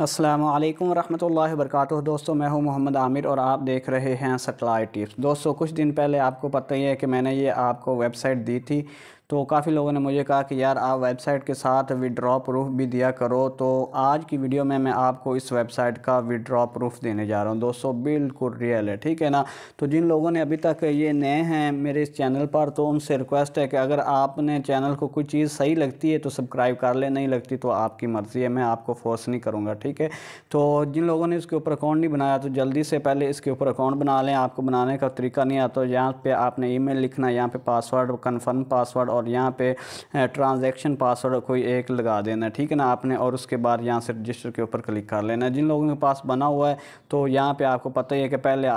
असलम वरहमल वर्क दोस्तों मैं हूं मोहम्मद आमिर और आप देख रहे हैं सप्लाई टिप्स दोस्तों कुछ दिन पहले आपको पता ही है कि मैंने ये आपको वेबसाइट दी थी तो काफ़ी लोगों ने मुझे कहा कि यार आप वेबसाइट के साथ विड्रॉ प्रूफ भी दिया करो तो आज की वीडियो में मैं आपको इस वेबसाइट का विड्रॉ प्रूफ देने जा रहा हूँ दोस्तों बिल्कुल रियल है ठीक है ना तो जिन लोगों ने अभी तक ये नए हैं मेरे इस चैनल पर तो उनसे रिक्वेस्ट है कि अगर आपने चैनल को कोई चीज़ सही लगती है तो सब्सक्राइब कर ले नहीं लगती तो आपकी मर्ज़ी है मैं आपको फोर्स नहीं करूँगा ठीक है तो जिन लोगों ने इसके ऊपर अकाउंट नहीं बनाया तो जल्दी से पहले इसके ऊपर अकाउंट बना लें आपको बनाने का तरीका नहीं आता तो यहाँ पर आपने ई लिखना है यहाँ पर पासवर्ड कन्फर्म पासवर्ड और और यहाँ पे ट्रांजैक्शन पासवर्ड कोई एक लगा देना ठीक है ना आपने और उसके बाद यहाँ से रजिस्टर के ऊपर क्लिक कर लेना जिन लोगों के पास बना हुआ है तो यहाँ पर आपको पता ही है कि पहले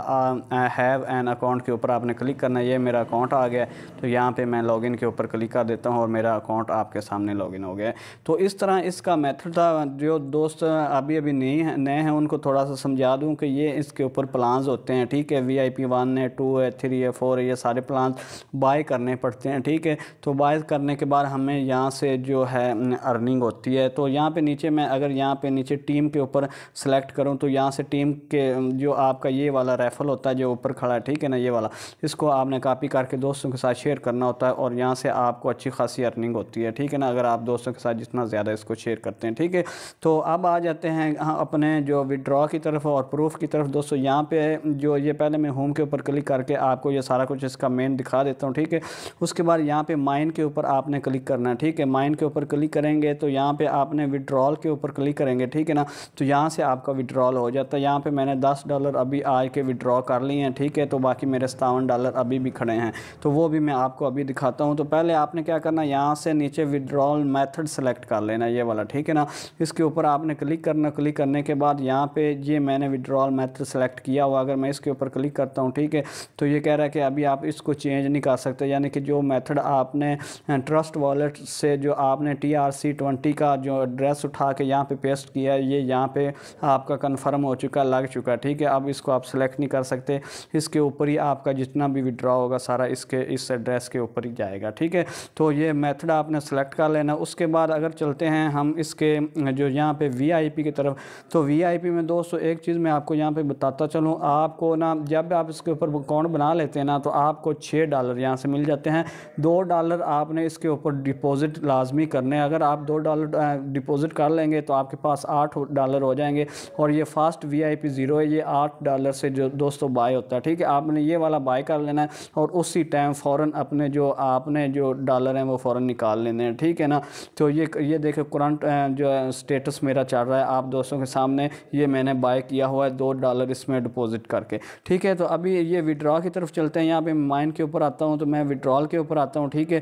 हैव एन अकाउंट के ऊपर आपने क्लिक करना है ये मेरा अकाउंट आ गया तो यहाँ पर मैं लॉग के ऊपर क्लिक कर देता हूँ और मेरा अकाउंट आपके सामने लॉग हो गया तो इस तरह इसका मेथड था जो दोस्त अभी अभी नहीं है नए हैं उनको थोड़ा सा समझा दूं कि ये इसके ऊपर प्लान्स होते हैं ठीक है वी आई पी वन है टू है थ्री है फोर है ये सारे प्लान्स बाय करने पड़ते हैं ठीक है तो बाइज़ करने के बाद हमें यहाँ से जो है अर्निंग होती है तो यहाँ पे नीचे मैं अगर यहाँ पे नीचे टीम के ऊपर सेलेक्ट करूँ तो यहाँ से टीम के जो आपका ये वाला रेफल होता है जो ऊपर खड़ा है ठीक है ना ये वाला इसको आपने कापी करके दोस्तों के साथ शेयर करना होता है और यहाँ से आपको अच्छी खासी अर्निंग होती है ठीक है ना अगर आप दोस्तों के साथ जितना ज़्यादा इसको शेयर करते हैं ठीक है तो अब आ जाते हैं हाँ, अपने जो विड्रॉ की तरफ और प्रूफ की तरफ दोस्तों यहाँ पर जो ये पहले मैं होम के ऊपर क्लिक करके आपको ये सारा कुछ इसका मेन दिखा देता हूँ ठीक है उसके बाद यहाँ पर माइ माइन के ऊपर आपने क्लिक करना है ठीक है माइन के ऊपर क्लिक करेंगे तो यहाँ पे आपने विड्रॉल के ऊपर क्लिक करेंगे ठीक है ना तो यहाँ से आपका विड्रॉल हो जाता है यहाँ पे मैंने दस डॉलर अभी आज के विड्रॉ कर लिए हैं ठीक है तो बाकी मेरे सतावन डॉलर अभी भी खड़े हैं तो वो भी मैं आपको अभी दिखाता हूँ तो पहले आपने क्या करना यहाँ से नीचे विड्रॉल मैथड सेलेक्ट कर लेना ये वाला ठीक है ना इसके ऊपर आपने क्लिक करना क्लिक करने के बाद यहाँ पर ये मैंने विड्रॉल मैथड सेलेक्ट किया हुआ अगर मैं इसके ऊपर क्लिक करता हूँ ठीक है तो ये कह रहा है कि अभी आप इसको चेंज नहीं कर सकते यानी कि जो मैथड आपने आपने ट्रस्ट वॉलेट से जो आपने टी आर सी ट्वेंटी का जो एड्रेस उठा के यहाँ पे पेस्ट किया है ये यहाँ पे आपका कंफर्म हो चुका लग चुका ठीक है अब इसको आप सेलेक्ट नहीं कर सकते इसके ऊपर ही आपका जितना भी विड्रॉ होगा सारा इसके इस एड्रेस के ऊपर ही जाएगा ठीक है तो ये मेथड आपने सेलेक्ट कर लेना उसके बाद अगर चलते हैं हम इसके जो यहाँ पे वीआईपी की तरफ तो वीआईपी में दोस्तों एक चीज़ मैं आपको यहाँ पे बताता चलूँ आपको ना जब आप इसके ऊपर अकाउंट बना लेते हैं ना तो आपको छः डॉलर यहाँ से मिल जाते हैं दो डॉलर डॉलर आपने इसके ऊपर डिपॉजिट लाजमी करने हैं अगर आप दो डॉलर डिपॉजिट कर लेंगे तो आपके पास आठ डॉलर हो जाएंगे और ये fast V I P zero है ये आठ डॉलर से जो दोस्तों बाय होता है ठीक है आपने ये वाला बाय कर लेना है और उसी टाइम फ़ौर अपने जो आपने जो डॉलर हैं वो फ़ौर निकाल लेने हैं ठीक है ना तो ये ये देखो करंट जो स्टेटस मेरा चल रहा है आप दोस्तों के सामने ये मैंने बाय किया हुआ है दो डॉलर इसमें डिपॉजिट करके ठीक है तो अभी ये विड्रॉ की तरफ चलते हैं यहाँ पे माइन के ऊपर आता हूँ तो मैं विड्रॉल के ऊपर आता हूँ ठीक है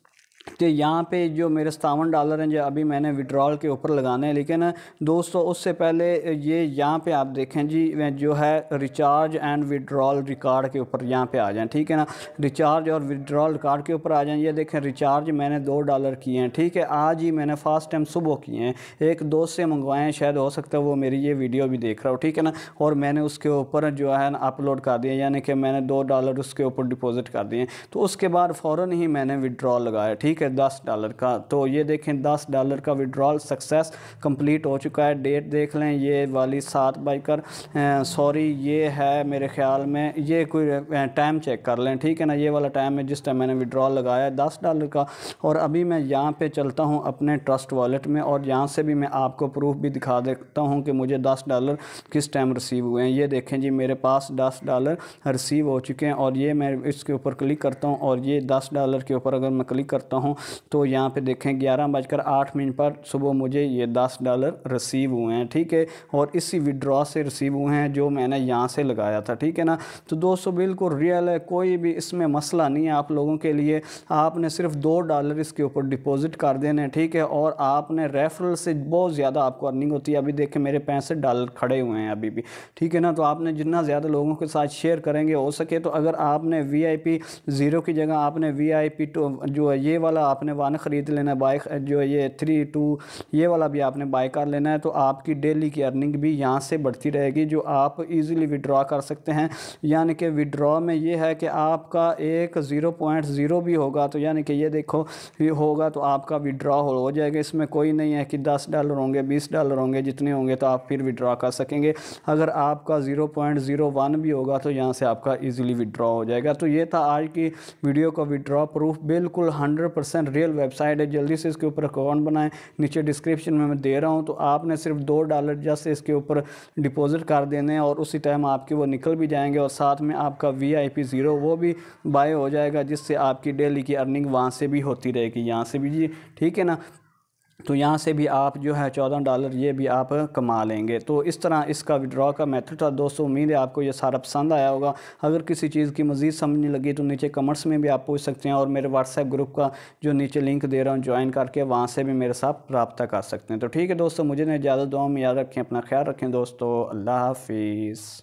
तो यहाँ पे जो मेरे सतावन डॉलर हैं जो अभी मैंने विड्रॉल के ऊपर लगाने हैं लेकिन दोस्तों उससे पहले ये यहाँ पे आप देखें जी जो है रिचार्ज एंड विड्रॉल रिकॉर्ड के ऊपर यहाँ पे आ जाएं ठीक है ना रिचार्ज और विड्रॉल रिकॉर्ड के ऊपर आ जाएं ये देखें रिचार्ज मैंने दो डॉलर किए हैं ठीक है आज ही मैंने फ़र्स्ट टाइम सुबह किए हैं एक दोस्त से मंगवाए हैं शायद हो सकता है वो मेरी ये वीडियो भी देख रहा हो ठीक है ना और मैंने उसके ऊपर जो है ना अपलोड कर दिया यानी कि मैंने दो डॉलर उसके ऊपर डिपोज़िट कर दिए तो उसके बाद फ़ौर ही मैंने विड्रॉल लगाया ठीक ठीक है दस डॉलर का तो ये देखें दस डॉलर का विड्रॉल सक्सेस कंप्लीट हो चुका है डेट देख लें ये वाली सात बाइकर सॉरी ये है मेरे ख्याल में ये कोई टाइम चेक कर लें ठीक है ना ये वाला टाइम है जिस टाइम मैंने विड्रॉल लगाया है दस डॉलर का और अभी मैं यहाँ पर चलता हूँ अपने ट्रस्ट वॉलेट में और यहाँ से भी मैं आपको प्रूफ भी दिखा देता हूँ कि मुझे दस डॉलर किस टाइम रिसीव हुए हैं ये देखें जी मेरे पास दस डॉलर रिसीव हो चुके हैं और ये मैं इसके ऊपर क्लिक करता हूँ और ये दस डॉलर के ऊपर अगर मैं क्लिक करता हूँ हूँ तो यहाँ पे देखें ग्यारह बजकर आठ मिनट पर सुबह मुझे ये दस डॉलर रिसीव हुए हैं ठीक है और इसी विड्रॉ से रिसीव हुए हैं जो मैंने यहाँ से लगाया था ठीक है ना तो दोस्तों बिल्कुल रियल है कोई भी इसमें मसला नहीं है आप लोगों के लिए आपने सिर्फ दो डॉलर इसके ऊपर डिपॉजिट कर देने ठीक है और आपने रेफरल से बहुत ज़्यादा आपको अर्निंग होती है अभी देखें मेरे पैंसठ डॉलर खड़े हुए हैं अभी भी ठीक है ना तो आपने जितना ज़्यादा लोगों के साथ शेयर करेंगे हो सके तो अगर आपने वी आई पी ज़ीरो की जगह आपने वी आई पी टू जो है ये वाला वाला आपने वन ख़रीद लेना है बाइक जो ये थ्री टू ये वाला भी आपने बाई कर लेना है तो आपकी डेली की अर्निंग भी यहाँ से बढ़ती रहेगी जो आप इजीली विड्रॉ कर सकते हैं यानी कि विड्रॉ में ये है कि आपका एक ज़ीरो पॉइंट ज़ीरो भी होगा तो यानी कि ये देखो ये होगा तो आपका विड्रॉ हो जाएगा इसमें कोई नहीं है कि दस डॉलर होंगे बीस डॉलर होंगे जितने होंगे तो आप फिर विड्रॉ कर सकेंगे अगर आपका ज़ीरो भी होगा तो यहाँ से आपका ईजिली विड्रॉ हो जाएगा तो ये था आज की वीडियो का विड्रॉ प्रूफ बिल्कुल हंड्रेड परसेंट रियल वेबसाइट है जल्दी से इसके ऊपर अकाउंट बनाएं नीचे डिस्क्रिप्शन में मैं दे रहा हूँ तो आपने सिर्फ दो डॉलर जस्ट इसके ऊपर डिपॉजिट कर देने और उसी टाइम आपके वो निकल भी जाएंगे और साथ में आपका वी आई पी ज़ीरो वो भी बाय हो जाएगा जिससे आपकी डेली की अर्निंग वहाँ से भी होती रहेगी यहाँ से भी जी ठीक है ना तो यहाँ से भी आप जो है चौदह डॉलर ये भी आप कमा लेंगे तो इस तरह इसका विड्रॉ का मेथड था दोस्तों उम्मीद है आपको ये सारा पसंद आया होगा अगर किसी चीज़ की मज़ीद समझने लगी तो नीचे कमेंट्स में भी आप पूछ सकते हैं और मेरे व्हाट्सएप ग्रुप का जो नीचे लिंक दे रहा हूँ ज्वाइन करके वहाँ से भी मेरे साथ रबता कर सकते हैं तो ठीक है दोस्तों मुझे ना इजाज़त दो याद रखें अपना ख्याल रखें दोस्तों अल्लाह हाफिज़